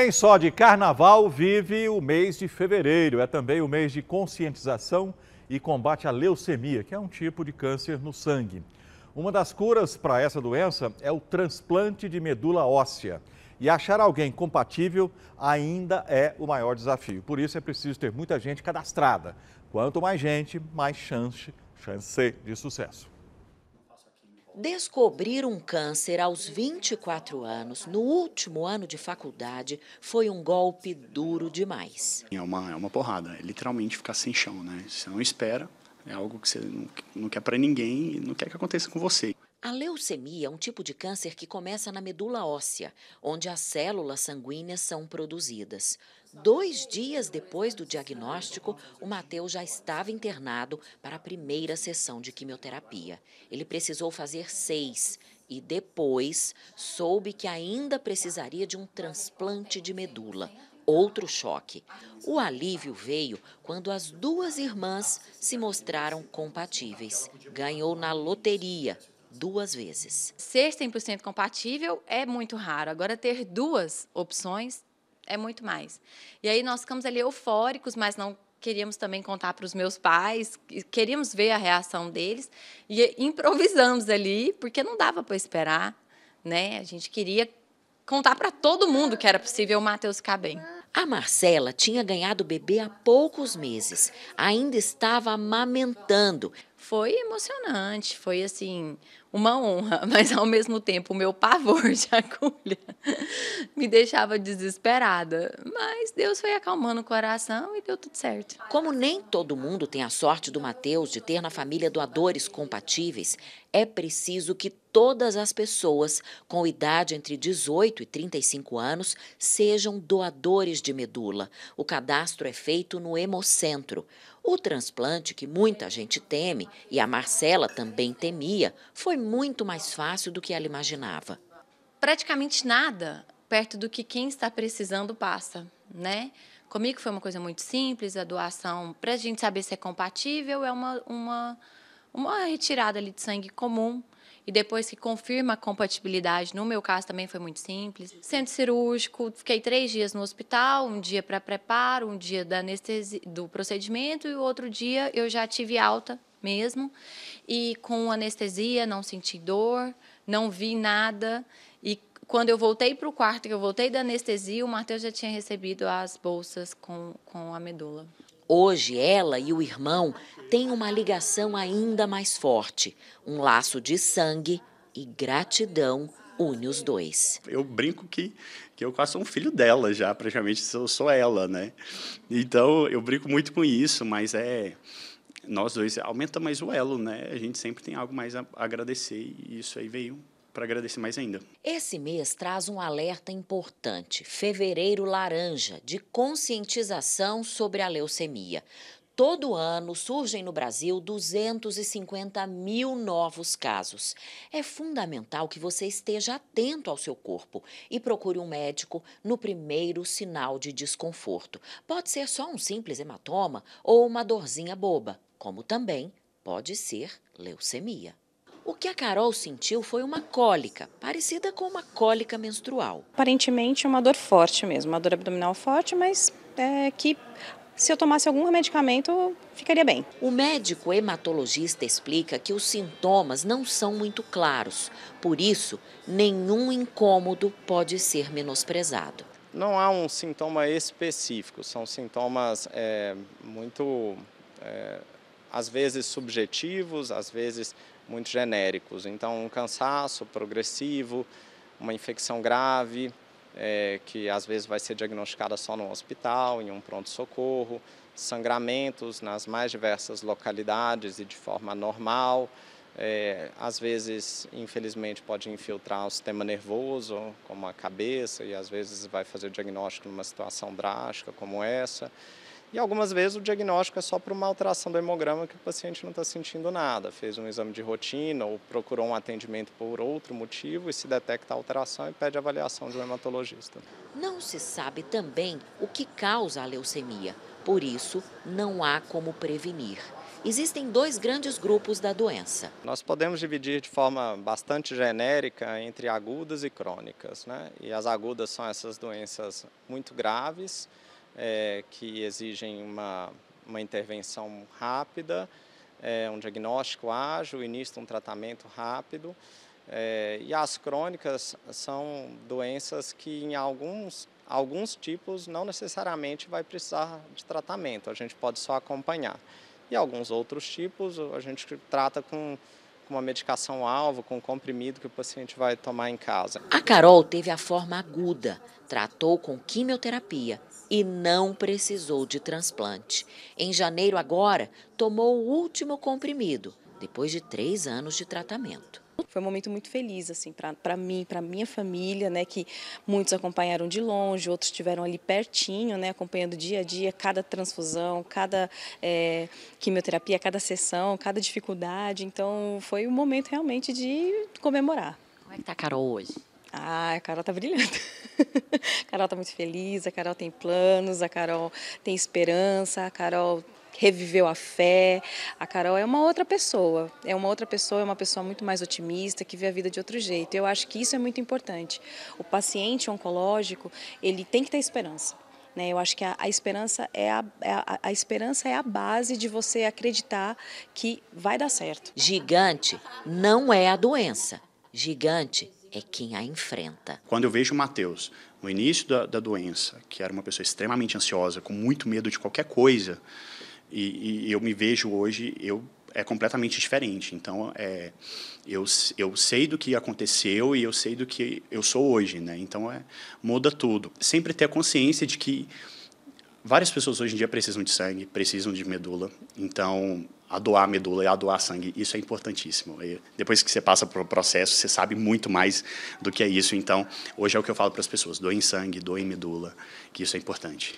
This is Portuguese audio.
Quem só de carnaval vive o mês de fevereiro. É também o mês de conscientização e combate à leucemia, que é um tipo de câncer no sangue. Uma das curas para essa doença é o transplante de medula óssea. E achar alguém compatível ainda é o maior desafio. Por isso é preciso ter muita gente cadastrada. Quanto mais gente, mais chance, chance de sucesso. Descobrir um câncer aos 24 anos, no último ano de faculdade, foi um golpe duro demais. É uma, é uma porrada, é literalmente ficar sem chão, né? Você não espera, é algo que você não, não quer para ninguém e não quer que aconteça com você. A leucemia é um tipo de câncer que começa na medula óssea, onde as células sanguíneas são produzidas. Dois dias depois do diagnóstico, o Mateus já estava internado para a primeira sessão de quimioterapia. Ele precisou fazer seis e depois soube que ainda precisaria de um transplante de medula, outro choque. O alívio veio quando as duas irmãs se mostraram compatíveis. Ganhou na loteria duas vezes. Ser 100% compatível é muito raro. Agora, ter duas opções é muito mais. E aí nós ficamos ali eufóricos, mas não queríamos também contar para os meus pais, queríamos ver a reação deles e improvisamos ali, porque não dava para esperar, né? A gente queria contar para todo mundo que era possível o Matheus ficar bem. A Marcela tinha ganhado o bebê há poucos meses, ainda estava amamentando, foi emocionante, foi assim, uma honra, mas ao mesmo tempo o meu pavor de agulha me deixava desesperada. Mas Deus foi acalmando o coração e deu tudo certo. Como nem todo mundo tem a sorte do Mateus de ter na família doadores compatíveis, é preciso que todas as pessoas com idade entre 18 e 35 anos sejam doadores de medula. O cadastro é feito no Hemocentro. O transplante, que muita gente teme, e a Marcela também temia, foi muito mais fácil do que ela imaginava. Praticamente nada perto do que quem está precisando passa, né? Comigo foi uma coisa muito simples, a doação, para a gente saber se é compatível, é uma, uma, uma retirada ali de sangue comum e depois que confirma a compatibilidade, no meu caso também foi muito simples. Centro cirúrgico, fiquei três dias no hospital, um dia para preparo, um dia da anestesia, do procedimento e o outro dia eu já tive alta mesmo. E com anestesia, não senti dor, não vi nada. E quando eu voltei para o quarto, que eu voltei da anestesia, o Matheus já tinha recebido as bolsas com, com a medula. Hoje, ela e o irmão têm uma ligação ainda mais forte. Um laço de sangue e gratidão une os dois. Eu brinco que, que eu quase sou um filho dela já, praticamente sou ela, né? Então, eu brinco muito com isso, mas é nós dois aumenta mais o elo, né? A gente sempre tem algo mais a agradecer e isso aí veio para agradecer mais ainda. Esse mês traz um alerta importante, Fevereiro Laranja, de conscientização sobre a leucemia. Todo ano surgem no Brasil 250 mil novos casos. É fundamental que você esteja atento ao seu corpo e procure um médico no primeiro sinal de desconforto. Pode ser só um simples hematoma ou uma dorzinha boba, como também pode ser leucemia. O que a Carol sentiu foi uma cólica, parecida com uma cólica menstrual. Aparentemente uma dor forte mesmo, uma dor abdominal forte, mas é que se eu tomasse algum medicamento, ficaria bem. O médico hematologista explica que os sintomas não são muito claros, por isso, nenhum incômodo pode ser menosprezado. Não há um sintoma específico, são sintomas é, muito, é, às vezes subjetivos, às vezes muito genéricos. Então, um cansaço progressivo, uma infecção grave, é, que às vezes vai ser diagnosticada só no hospital, em um pronto-socorro, sangramentos nas mais diversas localidades e de forma normal. É, às vezes, infelizmente, pode infiltrar o sistema nervoso, como a cabeça, e às vezes vai fazer o diagnóstico numa situação drástica como essa. E algumas vezes o diagnóstico é só por uma alteração do hemograma que o paciente não está sentindo nada, fez um exame de rotina ou procurou um atendimento por outro motivo e se detecta a alteração e pede avaliação de um hematologista. Não se sabe também o que causa a leucemia, por isso não há como prevenir. Existem dois grandes grupos da doença. Nós podemos dividir de forma bastante genérica entre agudas e crônicas. Né? E as agudas são essas doenças muito graves, é, que exigem uma, uma intervenção rápida, é, um diagnóstico ágil, início de um tratamento rápido. É, e as crônicas são doenças que em alguns, alguns tipos não necessariamente vai precisar de tratamento, a gente pode só acompanhar. E alguns outros tipos a gente trata com com uma medicação alvo, com um comprimido que o paciente vai tomar em casa. A Carol teve a forma aguda, tratou com quimioterapia e não precisou de transplante. Em janeiro, agora, tomou o último comprimido, depois de três anos de tratamento. Foi um momento muito feliz, assim, para mim, para minha família, né, que muitos acompanharam de longe, outros tiveram ali pertinho, né, acompanhando dia a dia, cada transfusão, cada é, quimioterapia, cada sessão, cada dificuldade. Então, foi um momento realmente de comemorar. Como é que tá a Carol hoje? Ah, a Carol tá brilhando. a Carol tá muito feliz, a Carol tem planos, a Carol tem esperança, a Carol reviveu a fé. A Carol é uma outra pessoa, é uma outra pessoa, é uma pessoa muito mais otimista, que vê a vida de outro jeito. Eu acho que isso é muito importante. O paciente oncológico, ele tem que ter esperança. Né? Eu acho que a, a esperança é a, é a, a esperança é a base de você acreditar que vai dar certo. Gigante não é a doença. Gigante é quem a enfrenta. Quando eu vejo o Matheus no início da, da doença, que era uma pessoa extremamente ansiosa, com muito medo de qualquer coisa, e, e eu me vejo hoje, eu é completamente diferente. Então, é, eu, eu sei do que aconteceu e eu sei do que eu sou hoje, né? Então, é, muda tudo. Sempre ter a consciência de que várias pessoas hoje em dia precisam de sangue, precisam de medula. Então, a doar a medula e a doar sangue. Isso é importantíssimo. E depois que você passa por um processo, você sabe muito mais do que é isso. Então, hoje é o que eu falo para as pessoas: doem sangue, doem medula, que isso é importante.